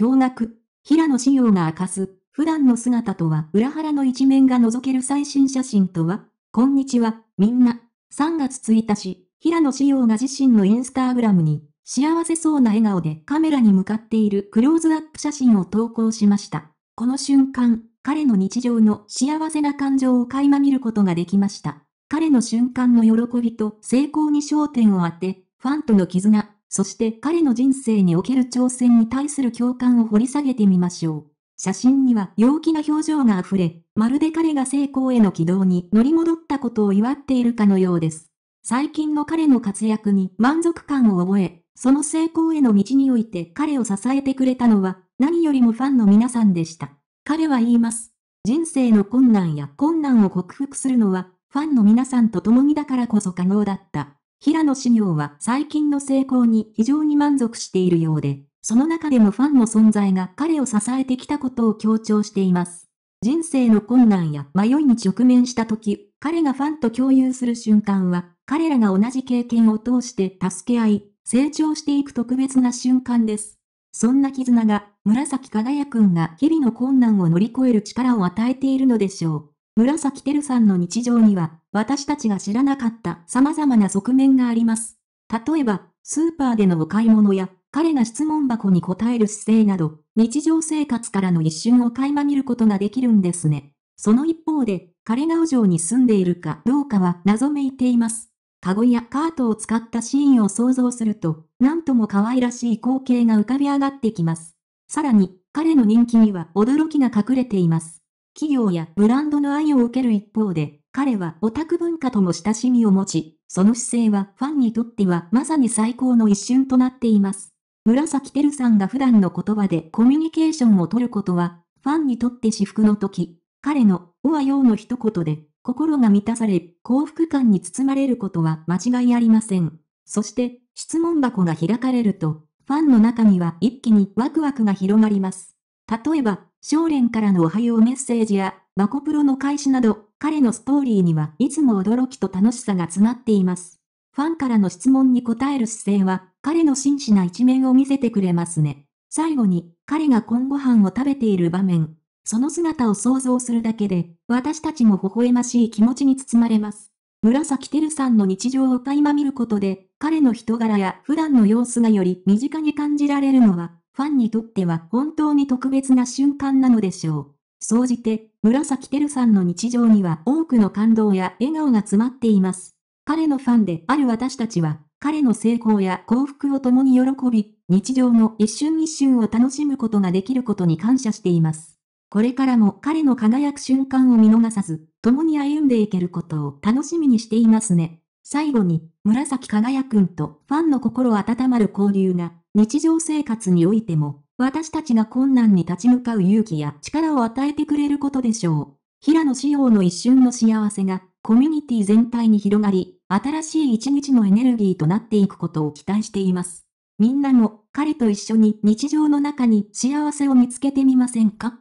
驚愕。平野紫耀が明かす、普段の姿とは裏腹の一面が覗ける最新写真とは、こんにちは、みんな。3月1日、平野紫耀が自身のインスタグラムに、幸せそうな笑顔でカメラに向かっているクローズアップ写真を投稿しました。この瞬間、彼の日常の幸せな感情を垣間見ることができました。彼の瞬間の喜びと成功に焦点を当て、ファンとの絆、そして彼の人生における挑戦に対する共感を掘り下げてみましょう。写真には陽気な表情が溢れ、まるで彼が成功への軌道に乗り戻ったことを祝っているかのようです。最近の彼の活躍に満足感を覚え、その成功への道において彼を支えてくれたのは何よりもファンの皆さんでした。彼は言います。人生の困難や困難を克服するのはファンの皆さんと共にだからこそ可能だった。平野紫耀は最近の成功に非常に満足しているようで、その中でもファンの存在が彼を支えてきたことを強調しています。人生の困難や迷いに直面した時、彼がファンと共有する瞬間は、彼らが同じ経験を通して助け合い、成長していく特別な瞬間です。そんな絆が、紫輝くんが日々の困難を乗り越える力を与えているのでしょう。紫てるさんの日常には、私たちが知らなかった様々な側面があります。例えば、スーパーでのお買い物や、彼が質問箱に答える姿勢など、日常生活からの一瞬を垣間見ることができるんですね。その一方で、彼がお城に住んでいるかどうかは謎めいています。カゴやカートを使ったシーンを想像すると、なんとも可愛らしい光景が浮かび上がってきます。さらに、彼の人気には驚きが隠れています。企業やブランドの愛を受ける一方で、彼はオタク文化とも親しみを持ち、その姿勢はファンにとってはまさに最高の一瞬となっています。紫てるさんが普段の言葉でコミュニケーションを取ることは、ファンにとって至福の時、彼の、おはようの一言で、心が満たされ、幸福感に包まれることは間違いありません。そして、質問箱が開かれると、ファンの中には一気にワクワクが広がります。例えば、少年からのおはようメッセージや、マコプロの開始など、彼のストーリーにはいつも驚きと楽しさが詰まっています。ファンからの質問に答える姿勢は、彼の真摯な一面を見せてくれますね。最後に、彼が今ご飯を食べている場面、その姿を想像するだけで、私たちも微笑ましい気持ちに包まれます。紫てるさんの日常を垣間見ることで、彼の人柄や普段の様子がより身近に感じられるのは、ファンにとっては本当に特別な瞬間なのでしょう。総じて、紫てるさんの日常には多くの感動や笑顔が詰まっています。彼のファンである私たちは、彼の成功や幸福を共に喜び、日常の一瞬一瞬を楽しむことができることに感謝しています。これからも彼の輝く瞬間を見逃さず、共に歩んでいけることを楽しみにしていますね。最後に、紫輝くんとファンの心温まる交流が日常生活においても、私たちが困難に立ち向かう勇気や力を与えてくれることでしょう。平野志陽の一瞬の幸せが、コミュニティ全体に広がり、新しい一日のエネルギーとなっていくことを期待しています。みんなも、彼と一緒に日常の中に幸せを見つけてみませんか